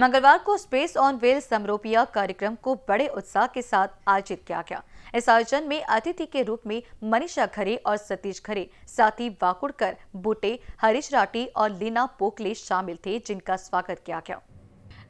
मंगलवार को space on wheel समरोपिया कार्यक्रम को बड़े उत्साह के साथ आयोजित किया गया इस आयोजन में अतिथि के रूप में मनीषा खरे और सतीश खरे साथ ही वाकुड़कर बुटे हरीश राठी और लीना पोकले शामिल थे जिनका स्वागत किया गया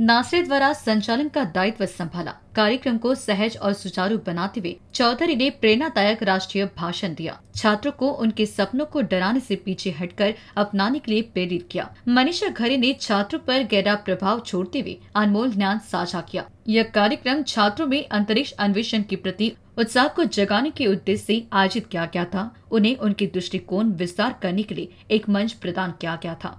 नासरे द्वारा संचालन का दायित्व संभाला कार्यक्रम को सहज और सुचारू बनाते हुए चौधरी ने प्रेरणादायक राष्ट्रीय भाषण दिया छात्रों को उनके सपनों को डराने से पीछे हटकर अपनाने के लिए प्रेरित किया मनीषा घरे ने छात्रों पर गहरा प्रभाव छोड़ते हुए अनमोल ज्ञान साझा किया यह कार्यक्रम छात्रों में अंतरिक्ष अन्वेषण के प्रति उत्साह को जगाने के उद्देश्य से आयोजित किया गया था उन्हें उनके दृष्टिकोण विस्तार करने के लिए एक मंच प्रदान किया गया था